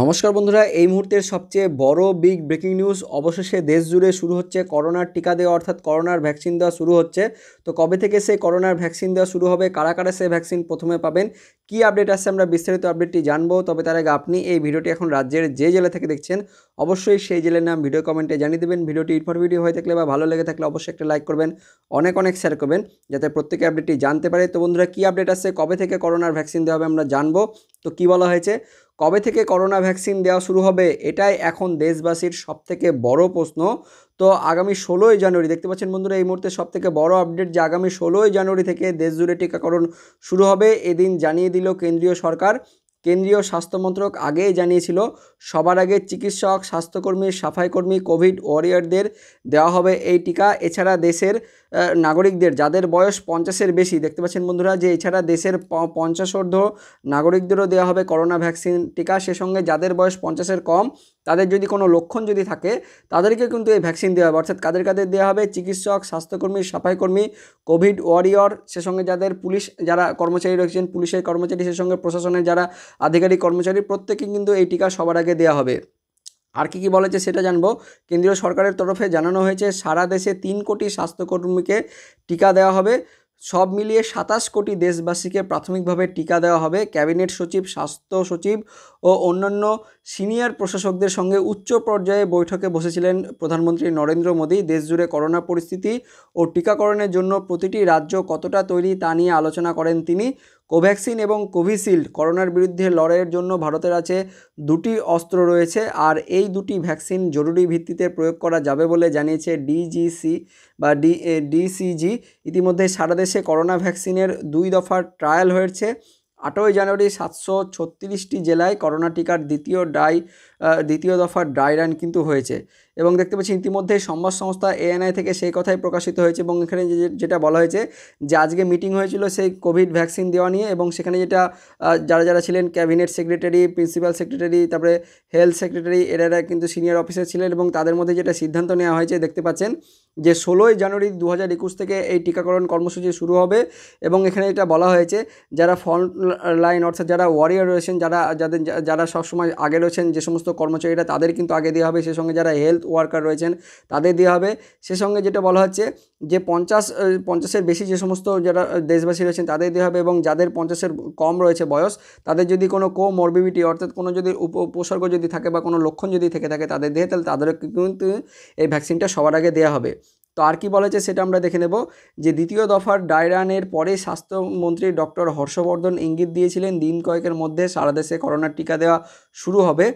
নমস্কার বন্ধুরা এই মুহূর্তের সবচেয়ে বড় বিগ ব্রেকিং নিউজ অবশেষে দেশ জুড়ে শুরু হচ্ছে করোনার টিকা দেওয়া অর্থাৎ করোনার ভ্যাকসিন দেওয়া শুরু হচ্ছে তো কবে থেকে সেই করোনার ভ্যাকসিন দেওয়া শুরু হবে কারা কারা সেই ভ্যাকসিন প্রথমে পাবেন কি আপডেট আসছে আমরা বিস্তারিত আপডেটটি জানবো তবে তার আগে আপনি এই ভিডিওটি এখন রাজ্যের যে জেলা থেকে দেখছেন অবশ্যই সেই জেলার নাম ভিডিও কমেন্টে জানিয়ে দেবেন ভিডিওটি ইনফরমেটিভ হয়ে থাকলে বা ভালো লেগে থাকলে অবশ্যই একটা লাইক করবেন অনেক অনেক শেয়ার করবেন যাতে প্রত্যেকে আপডেটটি জানতে পারে তো বন্ধুরা কী আপডেট আসছে কবে থেকে করোনার ভ্যাকসিন দেওয়া হবে আমরা জানবো তো কি বলা হয়েছে কবে থেকে করোনা ভ্যাকসিন দেওয়া শুরু হবে এটাই এখন দেশবাসীর সবথেকে বড় প্রশ্ন তো আগামী ষোলোই জানুয়ারি দেখতে পাচ্ছেন বন্ধুরা এই মুহূর্তে থেকে বড় আপডেট যে আগামী ষোলোই জানুয়ারি থেকে দেশজুড়ে টিকাকরণ শুরু হবে এদিন জানিয়ে দিল কেন্দ্রীয় সরকার কেন্দ্রীয় স্বাস্থ্যমন্ত্রক আগেই জানিয়েছিল সবার আগে চিকিৎসক স্বাস্থ্যকর্মী সাফাইকর্মী কোভিড ওয়ারিয়ারদের দেওয়া হবে এই টিকা এছাড়া দেশের নাগরিকদের যাদের বয়স পঞ্চাশের বেশি দেখতে পাচ্ছেন বন্ধুরা যে এছাড়া দেশের পঞ্চাশোর্ধ নাগরিকদেরও দেওয়া হবে করোনা ভ্যাকসিন টিকা সে সঙ্গে যাদের বয়স পঞ্চাশের কম তাদের যদি কোনো লক্ষণ যদি থাকে তাদেরকে কিন্তু এই ভ্যাকসিন দেওয়া হবে অর্থাৎ কাদের কাদের দেওয়া হবে চিকিৎসক স্বাস্থ্যকর্মী সাফাইকর্মী কোভিড ওয়ারিয়র সে সঙ্গে যাদের পুলিশ যারা কর্মচারী রয়েছেন পুলিশের কর্মচারী সে সঙ্গে প্রশাসনের যারা আধিকারিক কর্মচারী প্রত্যেকে কিন্তু এই টিকা সবার আগে তাদেরকে দেওয়া হবে আর কি কী বলেছে সেটা জানবো কেন্দ্রীয় সরকারের তরফে জানানো হয়েছে সারা দেশে তিন কোটি স্বাস্থ্যকর্মীকে টিকা দেওয়া হবে সব মিলিয়ে সাতাশ কোটি দেশবাসীকে প্রাথমিকভাবে টিকা দেওয়া হবে ক্যাবিনেট সচিব স্বাস্থ্য সচিব ও অন্যান্য সিনিয়র প্রশাসকদের সঙ্গে উচ্চ পর্যায়ে বৈঠকে বসেছিলেন প্রধানমন্ত্রী নরেন্দ্র মোদী দেশজুড়ে করোনা পরিস্থিতি ও টিকাকরণের জন্য প্রতিটি রাজ্য কতটা তৈরি তা নিয়ে আলোচনা করেন তিনি কোভ্যাক্সিন এবং কোভিশিল্ড করোনার বিরুদ্ধে লড়াইয়ের জন্য ভারতের আছে দুটি অস্ত্র রয়েছে আর এই দুটি ভ্যাকসিন জরুরি ভিত্তিতে প্রয়োগ করা যাবে বলে জানিয়েছে ডিজিসি বা ডি ডিসিজি ইতিমধ্যে সারা দেশে করোনা ভ্যাকসিনের দুই দফার ট্রায়াল হয়েছে আটই জানুয়ারি সাতশো ছত্রিশটি জেলায় করোনা টিকার দ্বিতীয় ডাই দ্বিতীয় দফার ড্রাই রান কিন্তু হয়েছে এবং দেখতে পাচ্ছি ইতিমধ্যে সংবাদ সংস্থা এএনআই থেকে সেই কথাই প্রকাশিত হয়েছে এবং এখানে যেটা বলা হয়েছে যে আজকে মিটিং হয়েছিল সেই কোভিড ভ্যাকসিন দেওয়া নিয়ে এবং সেখানে যেটা যারা যারা ছিলেন ক্যাবিনেট সেক্রেটারি প্রিন্সিপাল সেক্রেটারি তারপরে হেলথ সেক্রেটারি এরা কিন্তু সিনিয়র অফিসার ছিলেন এবং তাদের মধ্যে যেটা সিদ্ধান্ত নেওয়া হয়েছে দেখতে পাচ্ছেন যে ষোলোই জানুয়ারি দু হাজার একুশ থেকে এই টিকাকরণ কর্মসূচি শুরু হবে এবং এখানে এটা বলা হয়েছে যারা ফ্রন্ট লাইন অর্থাৎ যারা ওয়ারিয়ার রয়েছেন যারা যাদের যারা সবসময় আগে রয়েছেন যে সমস্ত কর্মচারীরা তাদের কিন্তু আগে দেওয়া হবে সে সঙ্গে যারা হেলথ ওয়ার্কার রয়েছেন তাদের দেওয়া হবে সে সঙ্গে যেটা বলা হচ্ছে যে পঞ্চাশ পঞ্চাশের বেশি যে সমস্ত যারা দেশবাসী রয়েছেন তাদের দেওয়া হবে এবং যাদের পঞ্চাশের কম রয়েছে বয়স তাদের যদি কোনো কো মরবিভিটি অর্থাৎ কোনো যদি উপসর্গ যদি থাকে বা কোনো লক্ষণ যদি থেকে থাকে তাদের দেহে তাহলে তাদেরও কিন্তু এই ভ্যাকসিনটা সবার আগে দেওয়া হবে তো আর কি বলেছে সেটা আমরা দেখে নেব যে দ্বিতীয় দফার ডায়রানের পরে স্বাস্থ্যমন্ত্রী ডক্টর হর্ষবর্ধন ইঙ্গিত দিয়েছিলেন দিন কয়েকের মধ্যে সারা দেশে করোনার টিকা দেওয়া শুরু হবে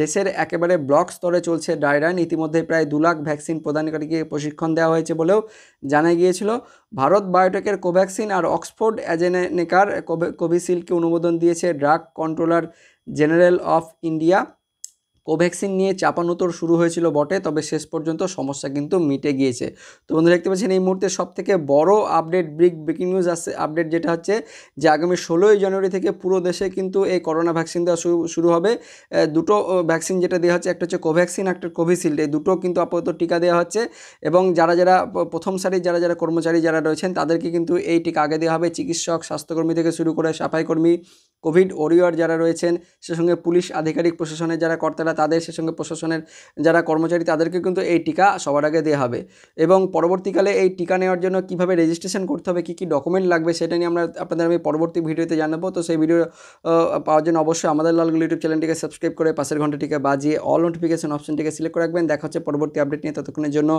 দেশের একেবারে ব্লক স্তরে চলছে ডায়রান ইতিমধ্যে প্রায় দু লাখ ভ্যাকসিন প্রদানকারীকে প্রশিক্ষণ দেওয়া হয়েছে বলেও জানা গিয়েছিল ভারত বায়োটেকের কোভ্যাক্সিন আর অক্সফোর্ড অ্যাজেনেকার কোভিশিল্ডকে অনুমোদন দিয়েছে drug controller general of India Covaxin নিয়ে চাপানোতর শুরু হয়েছিল বটে তবে শেষ পর্যন্ত সমস্যা কিন্তু মিটে গিয়েছে তো বন্ধুরা দেখতে পাচ্ছেন এই মুহূর্তে সবথেকে বড় আপডেট ব্রিক ব্রেকিং নিউজ আসছে আপডেট যেটা হচ্ছে যে আগামী ষোলোই জানুয়ারি থেকে পুরো দেশে কিন্তু এই করোনা ভ্যাকসিন দেওয়া শুরু হবে দুটো ভ্যাকসিন যেটা দেওয়া হচ্ছে একটা হচ্ছে কোভ্যাক্সিন একটা কোভিশিল্ড এই দুটো কিন্তু আপাতত টিকা দেওয়া হচ্ছে এবং যারা যারা প্রথম সারির যারা যারা কর্মচারী যারা রয়েছেন তাদেরকে কিন্তু এই টিকা আগে দেওয়া হবে চিকিৎসক স্বাস্থ্যকর্মী থেকে শুরু করে সাফাইকর্মী কোভিড ওয়ারিয়র যারা রয়েছেন সে সঙ্গে পুলিশ আধিকারিক প্রশাসনের যারা কর্তারা তাদের সে সঙ্গে প্রশাসনের যারা কর্মচারী তাদেরকে কিন্তু এই টিকা সবার আগে দেওয়া হবে এবং পরবর্তীকালে এই টিকা নেওয়ার জন্য কিভাবে রেজিস্ট্রেশন করতে হবে কী কী ডকুমেন্ট লাগবে সেটা নিয়ে আমরা আপনাদের আমি পরবর্তী ভিডিওতে জানাবো তো সেই ভিডিও পাওয়ার জন্য অবশ্যই আমাদের লালগুলো ইউটিউব চ্যানেলটিকে সাবস্ক্রাইব করে পাশের ঘন্টাটিকে বাজিয়ে অল নোটিফিকেশন অপশনটিকে সিলেক্ট করে রাখবেন দেখা হচ্ছে পরবর্তী আপডেট নিয়ে ততক্ষণের জন্য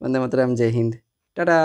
বন্দে মাতারাম জয় হিন্দ টাটা